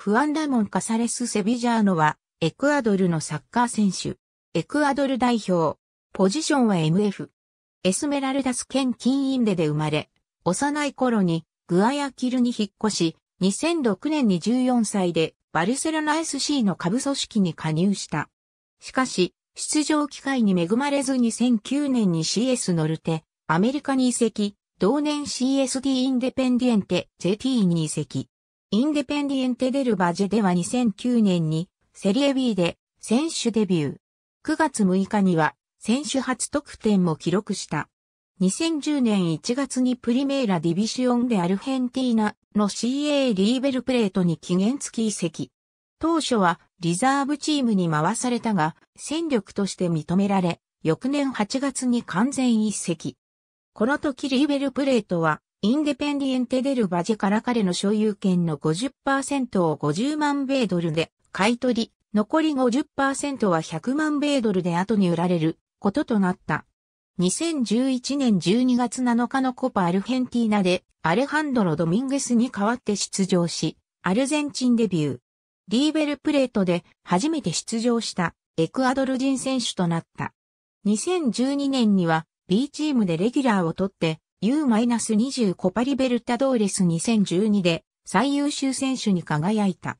フアン・ラモン・カサレス・セビジャーノは、エクアドルのサッカー選手。エクアドル代表。ポジションは MF。エスメラルダス県金インデで生まれ、幼い頃にグアヤキルに引っ越し、2006年に14歳でバルセロナ SC の下部組織に加入した。しかし、出場機会に恵まれず2009年に CS ノルテ、アメリカに移籍、同年 CSD インデペンディエンテ JT に移籍。インデペンディエンテ・デル・バジェでは2009年にセリエ B で選手デビュー。9月6日には選手初得点も記録した。2010年1月にプリメーラ・ディビシオンでアルヘンティーナの CA リーベルプレートに期限付き移籍。当初はリザーブチームに回されたが戦力として認められ、翌年8月に完全移籍。この時リーベルプレートはインデペンディエンテ・デル・バジェから彼の所有権の50%を50万米ドルで買い取り、残り50%は100万米ドルで後に売られることとなった。2011年12月7日のコパ・アルヘンティーナでアレハンドロ・ドミンゲスに代わって出場し、アルゼンチンデビュー。リーベルプレートで初めて出場したエクアドル人選手となった。2012年には B チームでレギュラーを取って U-20 コパリベルタドーレス2012で最優秀選手に輝いた。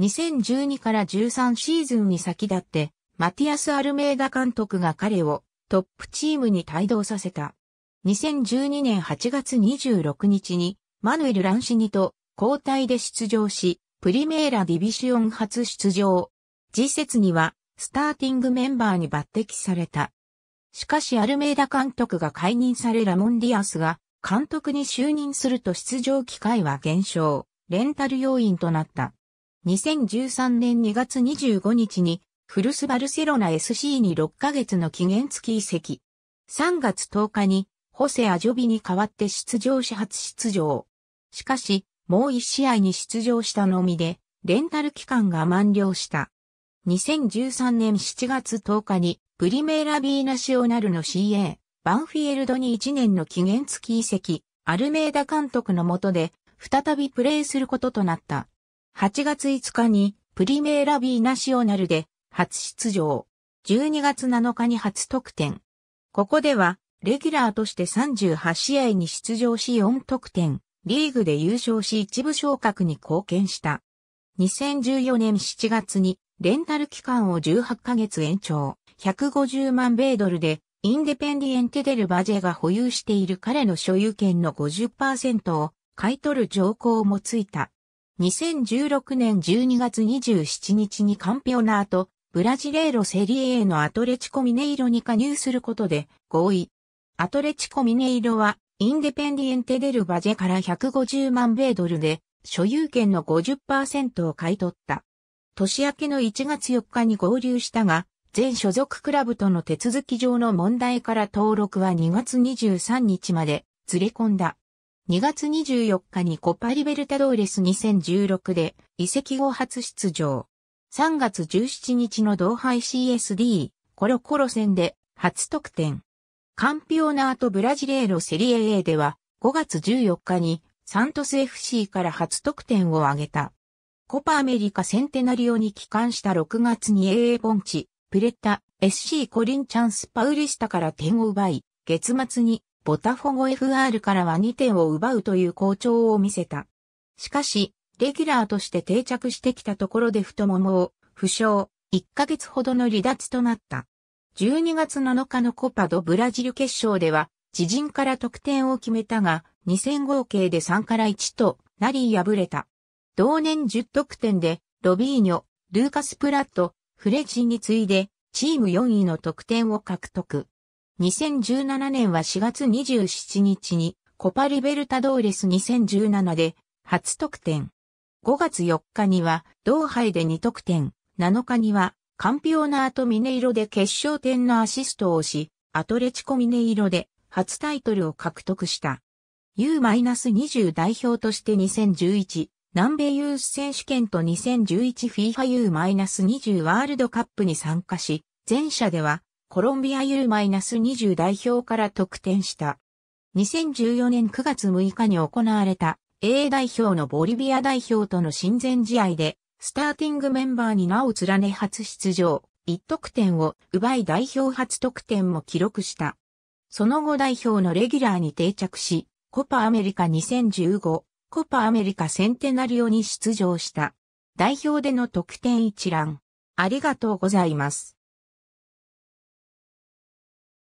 2012から13シーズンに先立って、マティアス・アルメーダ監督が彼をトップチームに帯同させた。2012年8月26日にマヌエル・ランシニと交代で出場し、プリメーラ・ディビシオン初出場。次節にはスターティングメンバーに抜擢された。しかしアルメイダ監督が解任されラモン・ディアスが監督に就任すると出場機会は減少、レンタル要員となった。2013年2月25日にフルスバルセロナ SC に6ヶ月の期限付き移籍。3月10日にホセ・アジョビに代わって出場し初出場。しかし、もう1試合に出場したのみで、レンタル期間が満了した。2013年7月10日にプリメーラ・ビーナシオナルの CA、バンフィエルドに1年の期限付き移籍、アルメーダ監督の下で、再びプレーすることとなった。8月5日に、プリメーラ・ビーナシオナルで、初出場。12月7日に初得点。ここでは、レギュラーとして38試合に出場し4得点、リーグで優勝し一部昇格に貢献した。2014年7月に、レンタル期間を18ヶ月延長。150万米ドルで、インデペンディエンテデルバジェが保有している彼の所有権の50%を買い取る条項もついた。2016年12月27日にカンピオナーとブラジレーロセリエのアトレチコミネイロに加入することで合意。アトレチコミネイロはインデペンディエンテデルバジェから150万米ドルで所有権の50%を買い取った。年明けの1月4日に合流したが、全所属クラブとの手続き上の問題から登録は2月23日までずれ込んだ。2月24日にコパリベルタドーレス2016で移籍後初出場。3月17日の同敗 CSD コロコロ戦で初得点。カンピオナートブラジレーロセリエ A では5月14日にサントス FC から初得点を挙げた。コパアメリカセンテナリオに帰還した6月に AA ポンチ、プレッタ、SC コリンチャンスパウリスタから点を奪い、月末にボタフォゴ FR からは2点を奪うという好調を見せた。しかし、レギュラーとして定着してきたところで太ももを負傷、1ヶ月ほどの離脱となった。12月7日のコパドブラジル決勝では、自陣から得点を決めたが、2戦合計で3から1となり敗れた。同年10得点で、ロビーニョ、ルーカス・プラット、フレジに次いでチーム4位の得点を獲得。2017年は4月27日にコパリベルタドーレス2017で初得点。5月4日には同イで2得点。7日にはカンピオナートミネイロで決勝点のアシストをし、アトレチコミネイロで初タイトルを獲得した。U-20 代表として2011、南米ユース選手権と 2011FIFA U-20 ワールドカップに参加し、前者ではコロンビア U-20 代表から得点した。2014年9月6日に行われた A 代表のボリビア代表との親善試合で、スターティングメンバーに名を連ね初出場、1得点を奪い代表初得点も記録した。その後代表のレギュラーに定着し、コパアメリカ2015コパアメリカセンテナリオに出場した。代表での得点一覧。ありがとうございます。